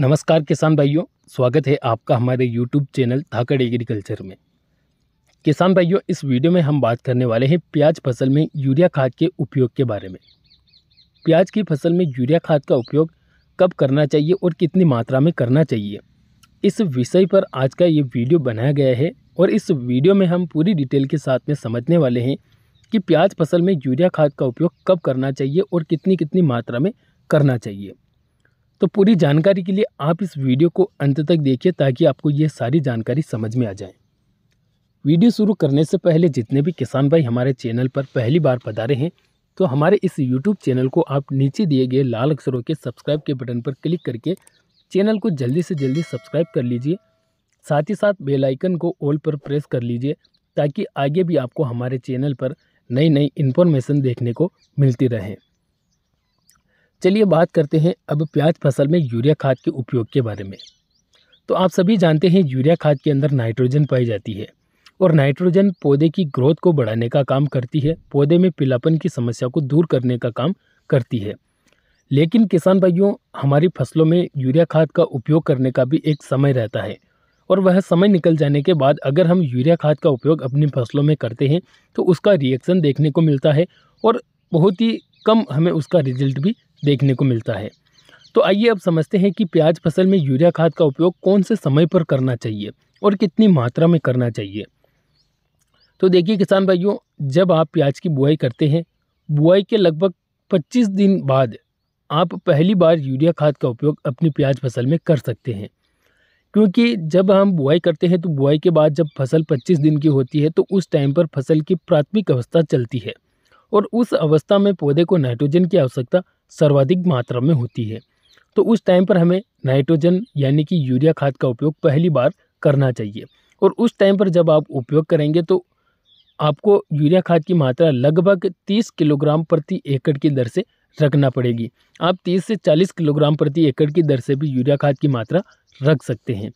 नमस्कार किसान भाइयों स्वागत है आपका हमारे यूट्यूब चैनल धाकड़ एग्रीकल्चर में किसान भाइयों इस वीडियो में हम बात करने वाले हैं प्याज फसल में यूरिया खाद के उपयोग के बारे में प्याज की फसल में यूरिया खाद का उपयोग कब करना चाहिए और कितनी मात्रा में करना चाहिए इस विषय पर आज का ये वीडियो बनाया गया है और इस वीडियो में हम पूरी डिटेल के साथ में समझने वाले हैं कि प्याज फसल में यूरिया खाद का उपयोग कब करना चाहिए और कितनी कितनी मात्रा में करना चाहिए तो पूरी जानकारी के लिए आप इस वीडियो को अंत तक देखिए ताकि आपको ये सारी जानकारी समझ में आ जाए वीडियो शुरू करने से पहले जितने भी किसान भाई हमारे चैनल पर पहली बार पधारे हैं तो हमारे इस यूट्यूब चैनल को आप नीचे दिए गए लाल अक्षरों के सब्सक्राइब के बटन पर क्लिक करके चैनल को जल्दी से जल्दी सब्सक्राइब कर लीजिए साथ ही साथ बेल आइकन को ऑल पर प्रेस कर लीजिए ताकि आगे भी आपको हमारे चैनल पर नई नई इन्फॉर्मेशन देखने को मिलती रहे चलिए बात करते हैं अब प्याज फसल में यूरिया खाद के उपयोग के बारे में तो आप सभी जानते हैं यूरिया खाद के अंदर नाइट्रोजन पाई जाती है और नाइट्रोजन पौधे की ग्रोथ को बढ़ाने का काम करती है पौधे में पीलापन की समस्या को दूर करने का काम करती है लेकिन किसान भाइयों हमारी फसलों में यूरिया खाद का उपयोग करने का भी एक समय रहता है और वह समय निकल जाने के बाद अगर हम यूरिया खाद का उपयोग अपनी फसलों में करते हैं तो उसका रिएक्शन देखने को मिलता है और बहुत ही कम हमें उसका रिजल्ट भी देखने को मिलता है तो आइए अब समझते हैं कि प्याज फसल में यूरिया खाद का उपयोग कौन से समय पर करना चाहिए और कितनी मात्रा में करना चाहिए तो देखिए किसान भाइयों जब आप प्याज की बुआई करते हैं बुआई के लगभग 25 दिन बाद आप पहली बार यूरिया खाद का उपयोग अपनी प्याज फसल में कर सकते हैं क्योंकि जब हम बुआई करते हैं तो बुआई के बाद जब फसल 25 दिन की होती है तो उस टाइम पर फसल की प्राथमिक अवस्था चलती है और उस अवस्था में पौधे को नाइट्रोजन की आवश्यकता सर्वाधिक मात्रा में होती है तो उस टाइम पर हमें नाइट्रोजन यानी कि यूरिया खाद का उपयोग पहली बार करना चाहिए और उस टाइम पर जब आप उपयोग करेंगे तो आपको यूरिया खाद की मात्रा लगभग 30 किलोग्राम प्रति एकड़ की दर से रखना पड़ेगी आप 30 से 40 किलोग्राम प्रति एकड़ की दर से भी यूरिया खाद की मात्रा रख सकते हैं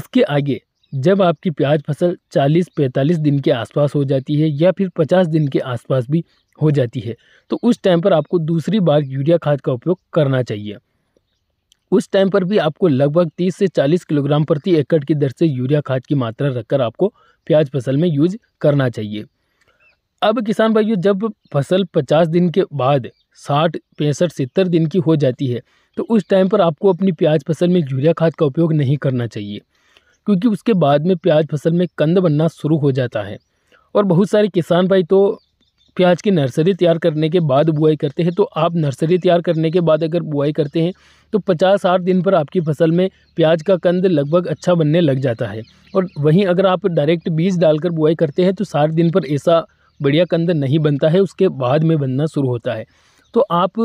इसके आगे जब आपकी प्याज फसल 40-45 दिन के आसपास हो जाती है या फिर 50 दिन के आसपास भी हो जाती है तो उस टाइम पर आपको दूसरी बार यूरिया खाद का उपयोग करना चाहिए उस टाइम पर भी आपको लगभग 30 से 40 किलोग्राम प्रति एकड़ की दर से यूरिया खाद की मात्रा रखकर आपको प्याज फसल में यूज करना चाहिए अब किसान भाइयों जब फसल 50 दिन के बाद साठ पैंसठ सत्तर दिन की हो जाती है तो उस टाइम पर आपको अपनी प्याज फसल में यूरिया खाद का उपयोग नहीं करना चाहिए क्योंकि उसके बाद में प्याज फसल में कंद बनना शुरू हो जाता है और बहुत सारे किसान भाई तो प्याज की नर्सरी तैयार करने के बाद बुआई करते हैं तो आप नर्सरी तैयार करने के बाद अगर बुआई करते हैं तो पचास साठ दिन पर आपकी फसल में प्याज का कंद लगभग अच्छा बनने लग जाता है और वहीं अगर आप डायरेक्ट बीज डालकर बुआई करते हैं तो साठ दिन पर ऐसा बढ़िया कंद नहीं बनता है उसके बाद में बनना शुरू होता है तो आप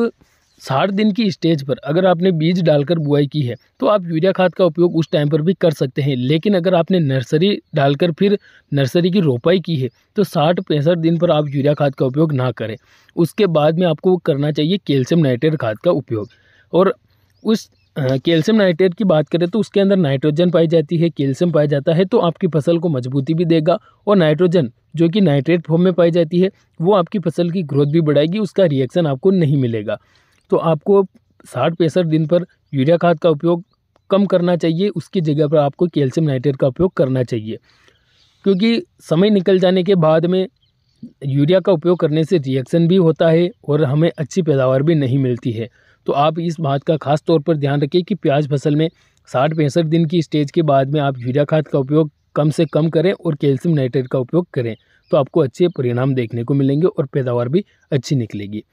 साठ दिन की स्टेज पर अगर आपने बीज डालकर बुआई की है तो आप यूरिया खाद का उपयोग उस टाइम पर भी कर सकते हैं लेकिन अगर आपने नर्सरी डालकर फिर नर्सरी की रोपाई की है तो साठ पैंसठ दिन पर आप यूरिया खाद का उपयोग ना करें उसके बाद में आपको करना चाहिए कैल्शियम नाइट्रेट खाद का उपयोग और उस कैल्शियम नाइट्रेट की बात करें तो उसके अंदर नाइट्रोजन पाई जाती है कैल्शियम पाया जाता है तो आपकी फसल को मजबूती भी देगा और नाइट्रोजन जो कि नाइट्रेट फॉर्म में पाई जाती है वो आपकी फसल की ग्रोथ भी बढ़ाएगी उसका रिएक्शन आपको नहीं मिलेगा तो आपको साठ पैंसठ दिन पर यूरिया खाद का उपयोग कम करना चाहिए उसकी जगह पर आपको कैल्शियम नाइट्रेट का उपयोग करना चाहिए क्योंकि समय निकल जाने के बाद में यूरिया का उपयोग करने से रिएक्शन भी होता है और हमें अच्छी पैदावार भी नहीं मिलती है तो आप इस बात का खास तौर पर ध्यान रखें कि प्याज फसल में साठ पैंसठ दिन की स्टेज के बाद में आप यूरिया खाद का उपयोग कम से कम करें और कैल्शियम नाइट्रेट का उपयोग करें तो आपको अच्छे परिणाम देखने को मिलेंगे और पैदावार भी अच्छी निकलेगी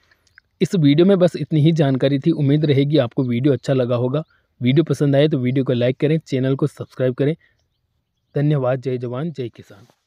इस वीडियो में बस इतनी ही जानकारी थी उम्मीद रहेगी आपको वीडियो अच्छा लगा होगा वीडियो पसंद आए तो वीडियो को लाइक करें चैनल को सब्सक्राइब करें धन्यवाद जय जवान जय किसान